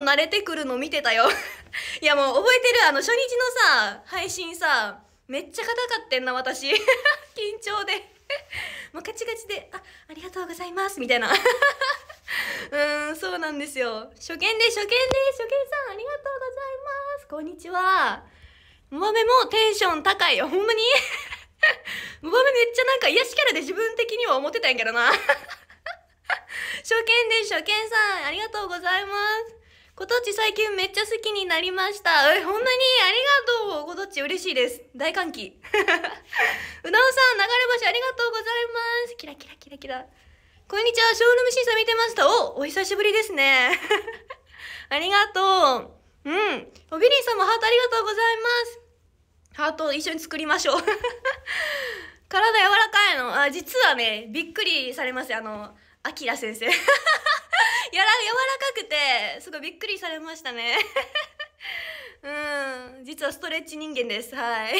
慣れてくるの見てたよ いやもう覚えてるあの初日のさ配信さめっちゃ硬かってんな私 緊張で もうガチガチで「あありがとうございます」みたいなうんそうなんですよ初見で初見で初見さんありがとうございますこんにちはもばめもテンション高いよほんまにもばめめっちゃなんか癒しキャラで自分的には思ってたんやけどな初見で初見さんありがとうございますごとち最近めっちゃ好きになりました。え、ほんなにありがとう。ごとち嬉しいです。大歓喜。うなおさん、流れ星ありがとうございます。キラキラキラキラ。こんにちは、ショールーム審査見てました。お、お久しぶりですね。ありがとう。うん。おびリんさんもハートありがとうございます。ハート一緒に作りましょう 体柔らかいの。あ、実はね、びっくりされます。あの、あきら先生やら柔らかくてすごいびっくりされましたね うん実はストレッチ人間ですはい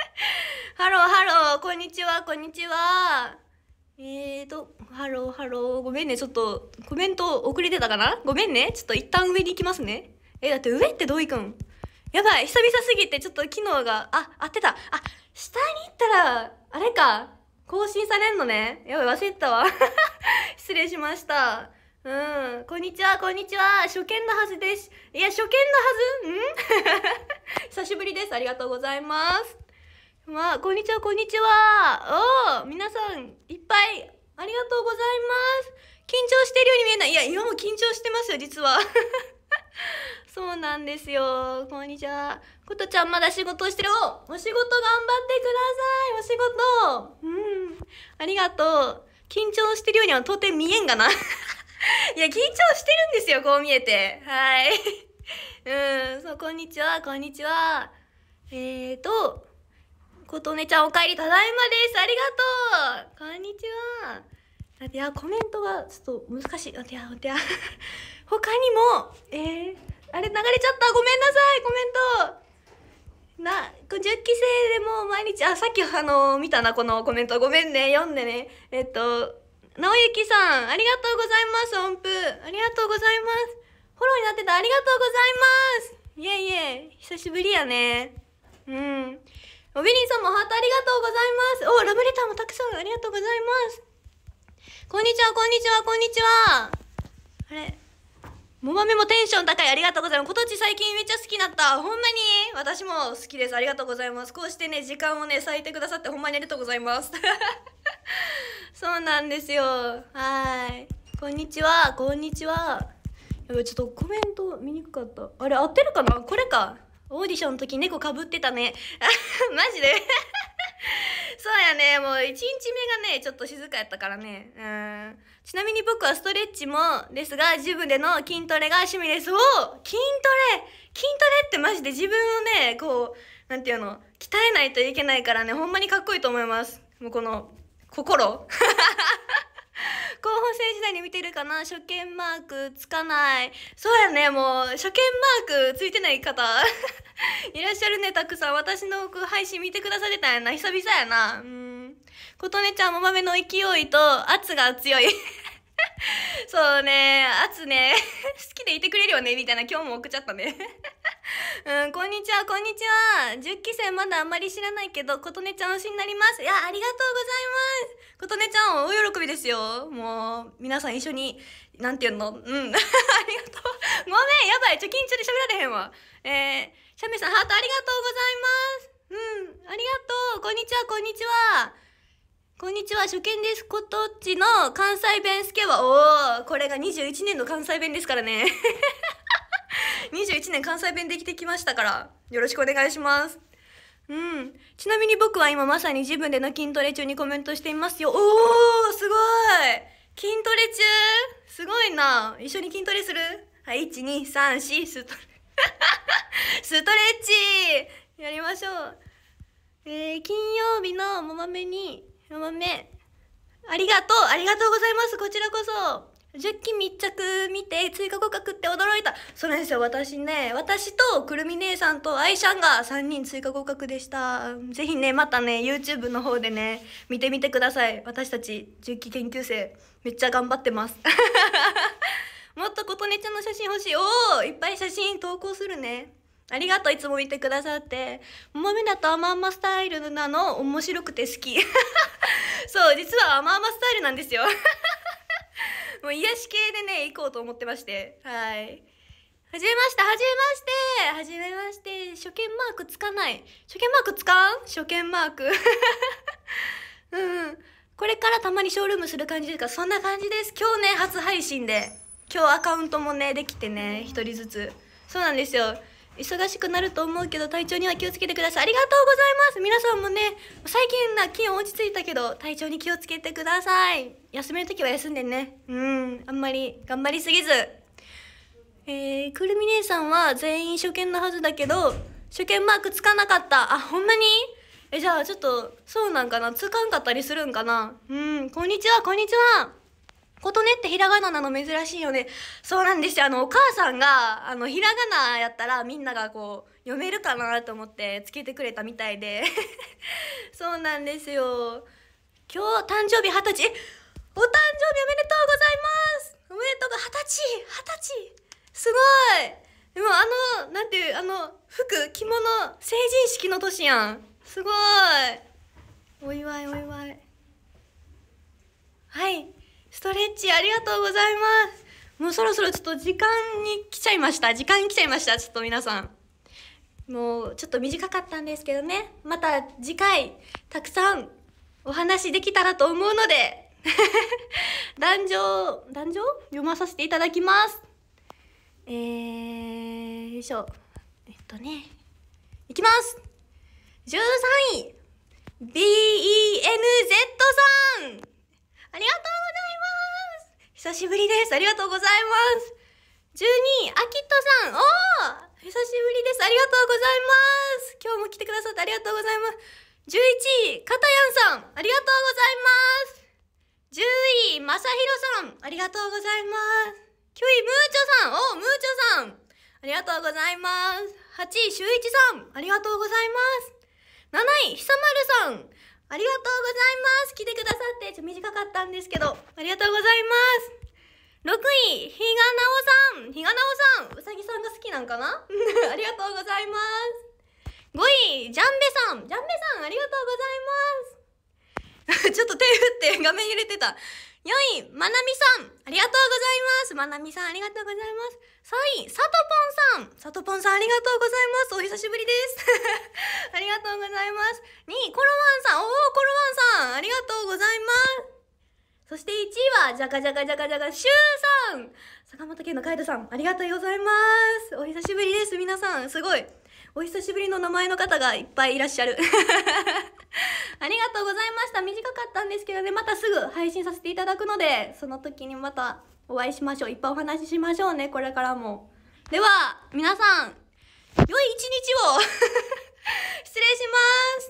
ハローハローこんにちはこんにちはえーと、ハローハロー。ごめんね、ちょっと、コメント遅れてたかなごめんね。ちょっと一旦上に行きますね。え、だって上ってどう行くんやばい、久々すぎて、ちょっと機能が、あ、合ってた。あ、下に行ったら、あれか、更新されんのね。やばい、忘れてたわ。失礼しました。うん、こんにちは、こんにちは。初見のはずです。いや、初見のはずん 久しぶりです。ありがとうございます。まあ、こんにちは、こんにちは。おー、皆さん、いっぱい、ありがとうございます。緊張してるように見えない。いや、今も緊張してますよ、実は。そうなんですよ。こんにちは。ことちゃんまだ仕事してる。おお仕事頑張ってください。お仕事。うん。ありがとう。緊張してるようには到底見えんがな。いや、緊張してるんですよ、こう見えて。はい。うん、そう、こんにちは、こんにちは。えーと、琴音ちゃんお帰り、ただいまです。ありがとうこんにちは。だって、あ、コメントがちょっと難しい。おてや、おや。他にも、えー、あれ流れちゃったごめんなさいコメントな、10期生でも毎日、あ、さっきあの見たな、このコメント。ごめんね、読んでね。えっと、直きさん、ありがとうございます、音符。ありがとうございます。フォローになってた、ありがとうございます。いえいえ、久しぶりやね。うん。おびリんさんもハートありがとうございます。お、ラブレターもたくさんありがとうございます。こんにちは、こんにちは、こんにちは。あれもまめもテンション高い。ありがとうございます。今年最近めっちゃ好きになった。ほんまに私も好きです。ありがとうございます。こうしてね、時間をね、割いてくださってほんまにありがとうございます。そうなんですよはいこんにちはこんにちはやばいちょっとコメント見にくかったあれ合ってるかなこれかオーディションの時猫かぶってたね マジで そうやねもう1日目がねちょっと静かやったからねうんちなみに僕はストレッチもですが自分での筋トレが趣味ですお筋トレ筋トレってマジで自分をねこうなんていうの鍛えないといけないからねほんまにかっこいいと思いますもうこの心 候補生時代に見てるかな初見マークつかないそうやねもう初見マークついてない方 いらっしゃるねたくさん私の配信見てくださってたんやな久々やなうん琴音ちゃんも豆の勢いと圧が強い そうね圧ね好きでいてくれるよねみたいな今日も送っちゃったねうん、こんにちは、こんにちは。10期生まだあんまり知らないけど、琴音ちゃん推しになります。いや、ありがとうございます。琴音ちゃん、大喜びですよ。もう、皆さん一緒に、なんて言うのうん。ありがとう。ごめん、やばい。ちょ、緊張で喋られへんわ。えー、シャミさん、ハートありがとうございます。うん、ありがとう。こんにちは、こんにちは。こんにちは、初見です。こっちの関西弁スケは、おー、これが21年の関西弁ですからね。21年関西弁できてきましたからよろしくお願いしますうんちなみに僕は今まさに自分での筋トレ中にコメントしていますよおーすごい筋トレ中すごいな一緒に筋トレするはい1234ストレ ストレッチやりましょうえー、金曜日のもまめにもまめありがとうありがとうございますこちらこそ10期密着見て追加合格って驚いたそうなんですよ私ね私とくるみ姉さんと愛ちゃんが3人追加合格でしたぜひねまたね YouTube の方でね見てみてください私たち10期研究生めっちゃ頑張ってます もっと琴音ちゃんの写真欲しいおおいっぱい写真投稿するねありがとういつも見てくださってもめだと甘々スタイルなの面白くて好き そう実は甘々スタイルなんですよもう癒し系でね行こうと思ってましてはいはじめましてはじめましてはじめまして初見マークつかない初見マークつかん初見マーク うんこれからたまにショールームする感じですかそんな感じです今日ね初配信で今日アカウントもねできてね1人ずつそうなんですよ忙しくなると思うけど体調には気をつけてくださいありがとうございます皆さんもね最近な金落ち着いたけど体調に気をつけてください休める時は休んでねうんあんまり頑張りすぎずえー、くるみ姉さんは全員初見のはずだけど初見マークつかなかったあほんまにえじゃあちょっとそうなんかなつかんかったりするんかなうんこんにちはこんにちは琴音ってひらがななの珍しいよね。そうなんですよ。あの、お母さんが、あの、ひらがなやったらみんながこう、読めるかなと思ってつけてくれたみたいで。そうなんですよ。今日、誕生日二十歳。お誕生日おめでとうございますおめでとうが二十歳二十歳すごいでもあのなんていうあの服着物成人式の年やんすごいお祝いお祝いはいストレッチありがとうございますもうそろそろちょっと時間に来ちゃいました時間に来ちゃいましたちょっと皆さんもうちょっと短かったんですけどねまた次回たくさんお話できたらと思うので壇上壇上読まさせていただきますえー、よいしょえっとねいきます13位 BENZ さんありがとうございます久しぶりですありがとうございます12位アキットさんおお久しぶりですありがとうございます今日も来てくださってありがとうございます11位かたやんさんありがとうございます10位、まさひろさん、ありがとうございます。9位、むーちょさん、おむーちょさん、ありがとうございます。8位、しゅういちさん、ありがとうございます。7位、ひさまるさん、ありがとうございます。来てくださって、ちょ短かったんですけど、ありがとうございます。6位、ひがなおさん。ひがなおさん。うさぎさんが好きなんかな ありがとうございます。5位、ジャンベさん。ジャンベさん、ありがとうございます。ちょっと手振って画面揺れてた。4位、まなみさん、ありがとうございます。まなみさん、ありがとうございます。3位、さとぽんさん。さとぽんさん、ありがとうございます。お久しぶりです。ありがとうございます。2位、コロワンさん。おお、コロワンさん、ありがとうございます。そして1位は、じゃかじゃかじゃかじゃか、しゅうさん坂本家のカイトさん、ありがとうございます。お久しぶりです、皆さん。すごい。お久しぶりの名前の方がいっぱいいらっしゃる。ありがとうございました短かったんですけどねまたすぐ配信させていただくのでその時にまたお会いしましょういっぱいお話ししましょうねこれからもでは皆さん良い一日を 失礼します